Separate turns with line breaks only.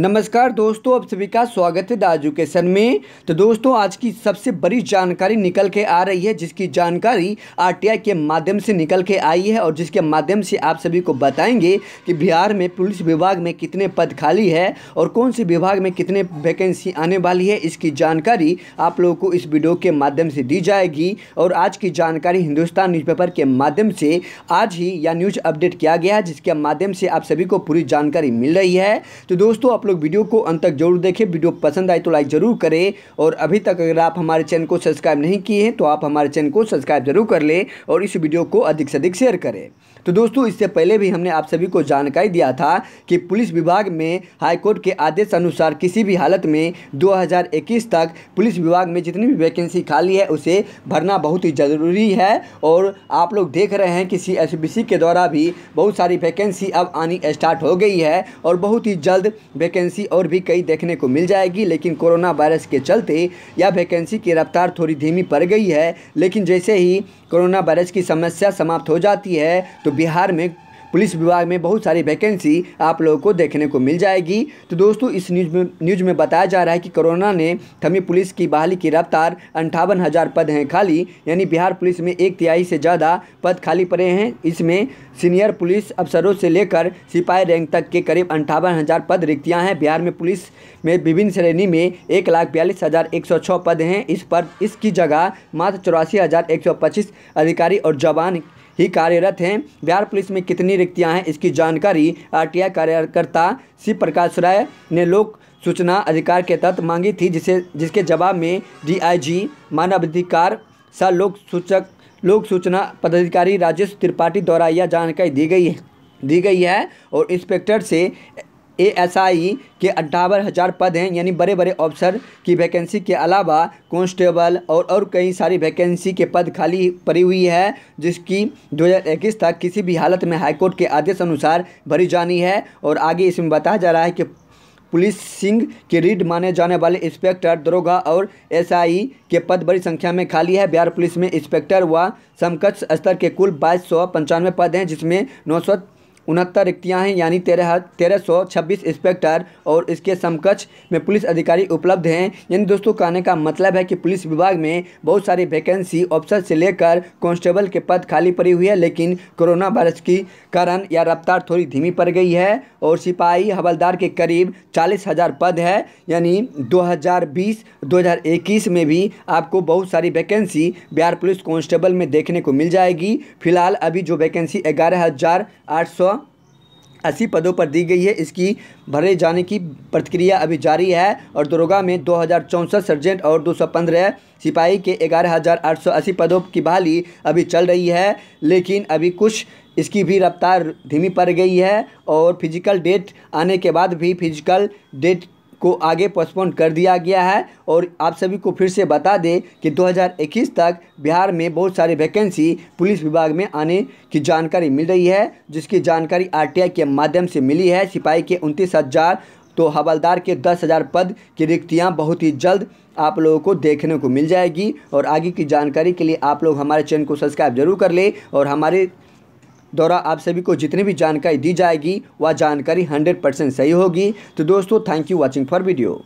नमस्कार दोस्तों आप सभी का स्वागत है द एजुकेशन में तो दोस्तों आज की सबसे बड़ी जानकारी निकल के आ रही है जिसकी जानकारी आरटीआई के माध्यम से निकल के आई है और जिसके माध्यम से आप सभी को बताएंगे कि बिहार में पुलिस विभाग में कितने पद खाली है और कौन से विभाग में कितने वैकेंसी आने वाली है इसकी जानकारी आप लोगों को इस वीडियो के माध्यम से दी जाएगी और आज की जानकारी हिंदुस्तान न्यूज़पेपर के माध्यम से आज ही या न्यूज अपडेट किया गया है जिसके माध्यम से आप सभी को पूरी जानकारी मिल रही है तो दोस्तों आप लोग वीडियो को अंत तक जरूर देखें वीडियो पसंद आए तो लाइक ज़रूर करें और अभी तक अगर आप हमारे चैनल को सब्सक्राइब नहीं किए हैं तो आप हमारे चैनल को सब्सक्राइब जरूर कर लें और इस वीडियो को अधिक से अधिक शेयर करें तो दोस्तों इससे पहले भी हमने आप सभी को जानकारी दिया था कि पुलिस विभाग में हाईकोर्ट के आदेश अनुसार किसी भी हालत में 2021 तक पुलिस विभाग में जितनी भी वैकेंसी खाली है उसे भरना बहुत ही ज़रूरी है और आप लोग देख रहे हैं कि सी के द्वारा भी बहुत सारी वैकेंसी अब आनी स्टार्ट हो गई है और बहुत ही जल्द वैकेंसी वैकेंसी और भी कई देखने को मिल जाएगी लेकिन कोरोना वायरस के चलते यह वैकेंसी की रफ्तार थोड़ी धीमी पड़ गई है लेकिन जैसे ही कोरोना वायरस की समस्या समाप्त हो जाती है तो बिहार में पुलिस विभाग में बहुत सारी वैकेंसी आप लोगों को देखने को मिल जाएगी तो दोस्तों इस न्यूज में न्यूज में बताया जा रहा है कि कोरोना ने थमी पुलिस की बहाली की रफ्तार अंठावन हज़ार पद हैं खाली यानी बिहार पुलिस में एक तिहाई से ज़्यादा पद खाली पड़े हैं इसमें सीनियर पुलिस अफसरों से लेकर सिपाही रैंक तक के करीब अंठावन हज़ार पद रिक्तियाँ हैं बिहार में पुलिस में विभिन्न श्रेणी में एक लाख बयालीस हज़ार एक सौ पद हैं इस पर इसकी जगह मात्र चौरासी हज़ार एक सौ पच्चीस अधिकारी और जवान ही कार्यरत हैं बिहार पुलिस में कितनी रिक्तियां हैं इसकी जानकारी आरटीआई कार्यकर्ता शिव प्रकाश राय ने लोक सूचना अधिकार के तहत मांगी थी जिसे जिसके जवाब में डीआईजी मानवाधिकार सह लोक सूचक लोक सूचना पदाधिकारी राजेश त्रिपाठी द्वारा यह जानकारी दी गई है दी गई है और इंस्पेक्टर से एएसआई e के अट्ठावन हज़ार पद हैं यानी बड़े बड़े ऑफिसर की वैकेंसी के अलावा कांस्टेबल और और कई सारी वैकेंसी के पद खाली पड़ी हुई है जिसकी 2021 तक किसी भी हालत में हाईकोर्ट के आदेश अनुसार भरी जानी है और आगे इसमें बताया जा रहा है कि पुलिस सिंह के रीड माने जाने वाले इंस्पेक्टर दरोगा और एसआई e के पद बड़ी संख्या में खाली है बिहार पुलिस में इंस्पेक्टर व समकक्ष स्तर के कुल बाईस पद हैं जिसमें नौ उनहत्तर रिक्तियाँ हैं यानी तेरह तेरह सौ छब्बीस इंस्पेक्टर और इसके समकक्ष में पुलिस अधिकारी उपलब्ध हैं यानी दोस्तों कहने का मतलब है कि पुलिस विभाग में बहुत सारी वैकेंसी ऑफिसर से लेकर कांस्टेबल के पद खाली पड़ी हुई है लेकिन कोरोना वायरस की कारण या रफ्तार थोड़ी धीमी पड़ गई है और सिपाही हवलदार के करीब चालीस हज़ार पद है यानी हज़ार इक्कीस में भी आपको बहुत सारी वैकेंसी बिहार पुलिस कॉन्स्टेबल में देखने को मिल जाएगी फिलहाल अभी जो वैकेंसी ग्यारह हज़ार आठ सौ अस्सी पदों पर दी गई है इसकी भरे जाने की प्रतिक्रिया अभी जारी है और दरोगा में दो सर्जेंट और दो सिपाही के ग्यारह हज़ार आठ सौ अस्सी पदों की बहाली अभी चल रही है लेकिन अभी कुछ इसकी भी रफ्तार धीमी पड़ गई है और फिजिकल डेट आने के बाद भी फिजिकल डेट को आगे पोस्टपोन कर दिया गया है और आप सभी को फिर से बता दें कि 2021 तक बिहार में बहुत सारी वैकेंसी पुलिस विभाग में आने की जानकारी मिल रही है जिसकी जानकारी आरटीआई के माध्यम से मिली है सिपाही के उनतीस हज़ार तो हवलदार के दस हज़ार पद की रिक्तियाँ बहुत ही जल्द आप लोगों को देखने को मिल जाएगी और आगे की जानकारी के लिए आप लोग हमारे चैनल को सब्सक्राइब जरूर कर लें और हमारे द्वारा आप सभी को जितनी भी जानकारी दी जाएगी वह जानकारी 100 परसेंट सही होगी तो दोस्तों thank you watching for video